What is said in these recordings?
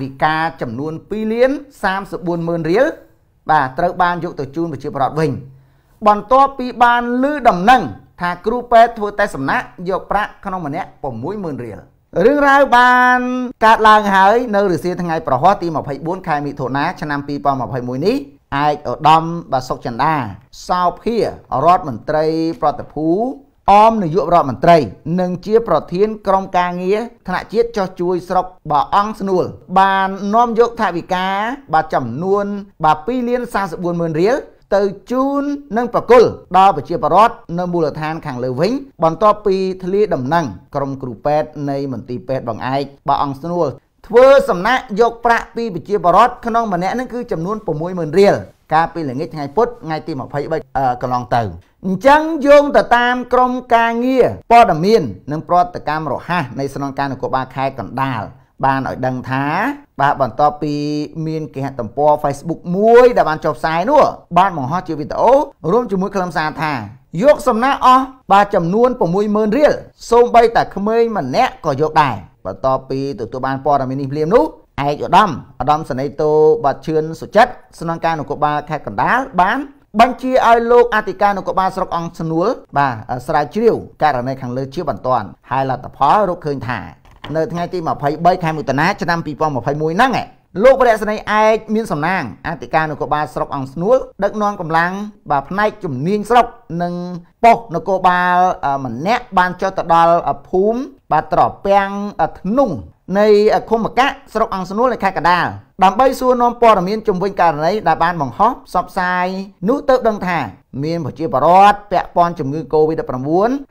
វិការចំនួន2លាន340,000រៀលបាទត្រូវបានយកទៅជូនប្រជាពលរដ្ឋវិញបន្ទាប់ពីបានលឺដំណឹង ថាគ្រូពេទ្យធ្វើតេស្តសំណាក់យកប្រាក់ក្នុងម្នាក់60,000រៀលរឿងរ៉ាវបានកើតឡើងហើយនៅរសៀលថ្ងៃប្រហ័សទី24ខែមិថុនាឆ្នាំ2021នេះឯកឧត្តមបាសុកចន្ទាសោភារដ្ឋមន្ត្រីប្រតិភូអមនាយករដ្ឋមន្ត្រីនិងជាប្រធានក្រុមការងារថ្នាក់ជាតិចោះជួយស្រុកបាអង្គស្នួល បាននាំយកថវិកាបាទចំនួនបាទ2លាន34ម៉ឺនរៀលទៅជូននិងប្រគល់ដល់ប្រជាពលរដ្ឋនៅមូលដ្ឋានខាងលើវិញ បន្ទាប់ពីធ្លាដំណឹងក្រុមគ្រូពេទ្យនៃមន្ទីរពេទ្យបងឯកបាអង្គស្នួលធ្វើសំណាក់យកប្រាក់ពីប្រជាបរតក្នុងម្នាក់នឹងគឺចំនួន60000រៀលកាលពីល្ងាចថ្ងៃពុធថ្ងៃទី23កន្លងទៅអញ្ចឹងយោងទៅតាមក្រមការងារព័ត៌មាននិងប្រតិកម្មរហ័សនៃស្នងការនគរបាលខេត្តកណ្ដាលបានឲ្យដឹងថាបាទបន្ទាប់ពីមានគេហទំព័រ Facebook មួយដែលបានចុះផ្សាយនោះបានបង្ហោះជាវីដេអូរួមជាមួយខ្លឹមសារថាយកសំណាក់អស់បាទចំនួន60000រៀលសូម្បីតែក្មេងម្នាក់ក៏យកដែរបន្ទាប់ពីទទួលបានព័ត៌មាននេះភ្លាមនោះឯកឧត្តមឧត្តមសេនីយ៍តូបាទឈឿនសុចិតស្នងការនគរបាលខេត្តកណ្ដាលបានបញ្ជាឲ្យលោកអធិការនគរបាលស្រុកអង្គស្នួលបាទស្រាវជ្រាវករណីខាងលើ ជាបន្ទាន់ហើយលទ្ធផលរកឃើញថានៅថ្ងៃទី23ខែមិថុនាឆ្នាំ2021ហ្នឹងលោកវរៈសេនីឯកមានសំណាងអធិការនគរបាលស្រុកអង្គស្នួលដឹកនាំកម្លាំងបាទផ្នែកជំនាញស្រុកនិងប៉ុស្តិ៍នគរបាលម្នាក់បានចុះទៅដល់ភូមិបាទត្រពាំងធ្នុងនៃឃុំមកៈស្រុកអង្គស្នួលនៃខេត្តកដាលដើម្បីសួរនាំព័ត៌មានជំវិញករណីដែលបានបង្ហោះផ្សព្វផ្សាយនោះទៅដឹងថាមានប្រជាបរតពាក់ព័ន្ធជំងឺ Covid-19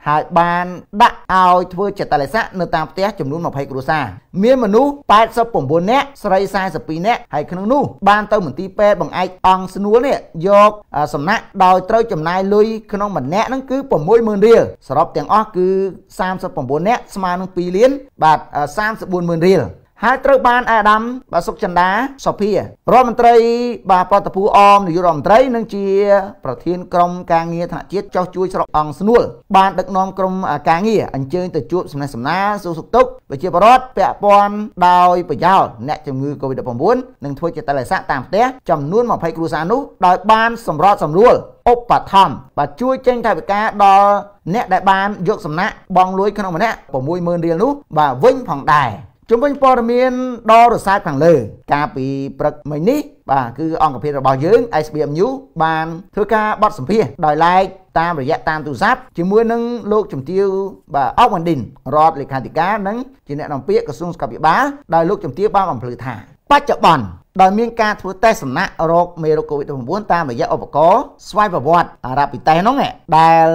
ហើយបាន ដាក់ឲ្យធ្វើចិត្តតលិស័កនៅតាមផ្ទះចំនួន20គ្រួសារមានមនុស្ស89នាក់ស្រី42នាក់ហើយក្នុងនោះ បានទៅមន្ទីរពេទ្យបង្អែកអង្គស្នួលនេះយក សំណាក់ដោយត្រូវចំណាយលុយក្នុងម្នាក់ហ្នឹងគឺ60000រៀលសរុបទាំងអស់គឺ39នាក់ស្មើនឹង2លាន បាទ34000រៀលហើយត្រូវបានអាដាមបាទសុកចិន្តាសុភារដ្ឋមន្ត្រី បាទប្រតិភូអមនាយករដ្ឋមន្ត្រីនិងជា ប្រធានក្រុមការងារថ្នាក់ជាតិចោះជួយស្រុកអង្គស្នួល បានដឹកនាំក្រុមការងារអញ្ជើញទៅជួបសំណេះសំណាលសួរសុខទុក្ខវិជាបរដ្ឋពាក់ព័ន្ធដោយប្រយោលអ្នកជំងឺ Covid-19 និងធ្វើជាតលិស័កតាមផ្ទះចំនួន20គ្រួសារនោះដោយបានសម្រតសម្រួលឧបត្ថម្ភបាទជួយចេញថវិកាដល់អ្នកដែលបានយកសំណាក់បងលួយក្នុងម្នាក់60000រៀលនោះបាទវិញផងដែរជំវិញព័ត៌មានដ៏រសើបខាងលើកាលពីព្រឹកមិញនេះបាទគឺអង្គភាពរបស់យើង SBM News បានធ្វើការបတ်សម្ភាសដោយឡែកតាមរយៈតាមទូរស័ព្ទជាមួយនឹងលោកជំទាវបាទអុកម៉ាឌីនរដ្ឋលេខាធិការនិងជាអ្នកនាំពាក្យក្រសួងសុខាភិបាលដោយលោកជំទាវបានបំភ្លឺថាបច្ចុប្បន្នដោយមានការធ្វើតេស្តសំណាក់រោគមេរោគ COVID-19 តាមរយៈឧបករណ៍ស្វ័យប្រវត្តិអារ៉ាប់ពីតេស្តហ្នឹងដែល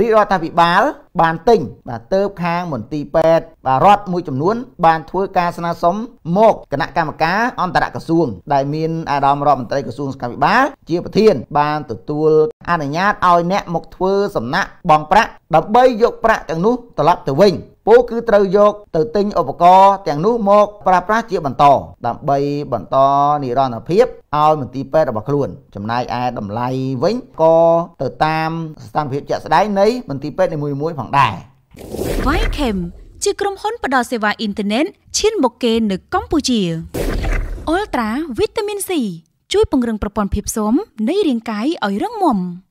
រាជរដ្ឋាភិបាលបានទិញបាទទៅខាងមន្ទីរពេទ្យបាទរដ្ឋមួយចំនួន បានធ្វើការស្នើសុំមកគណៈកម្មការអន្តរក្រសួងដែលមានអាដាមរដ្ឋមន្ត្រីក្រសួងសុខាភិបាលជាប្រធានបានទទួលអនុញ្ញាតឲ្យអ្នកមកធ្វើសំណាក់បងប្រាក់ដើម្បីយកប្រាក់ទាំងនោះត្រឡប់ទៅវិញពលគឺត្រូវយកទៅទិញឧបករណ៍ទាំងនោះមកប្រើប្រាស់ជាបន្តដើម្បីបន្តនិរន្តរភាពឲ្យមន្ទីរពេទ្យរបស់ខ្លួន ចំណែកឯតម្លៃវិញក៏ទៅតាមស្ថានភាពជាក់ស្ដែងនៃមន្ទីរពេទ្យនីមួយៗផងដែរ Vychem ជាក្រុមហ៊ុនផ្តល់សេវាអ៊ីនធឺណិតឈានមុខគេនៅកម្ពុជា Ultra Vitamin C ជួយពង្រឹងប្រព័ន្ធភាពស៊ាំនៃរាងកាយឲ្យរឹងមាំ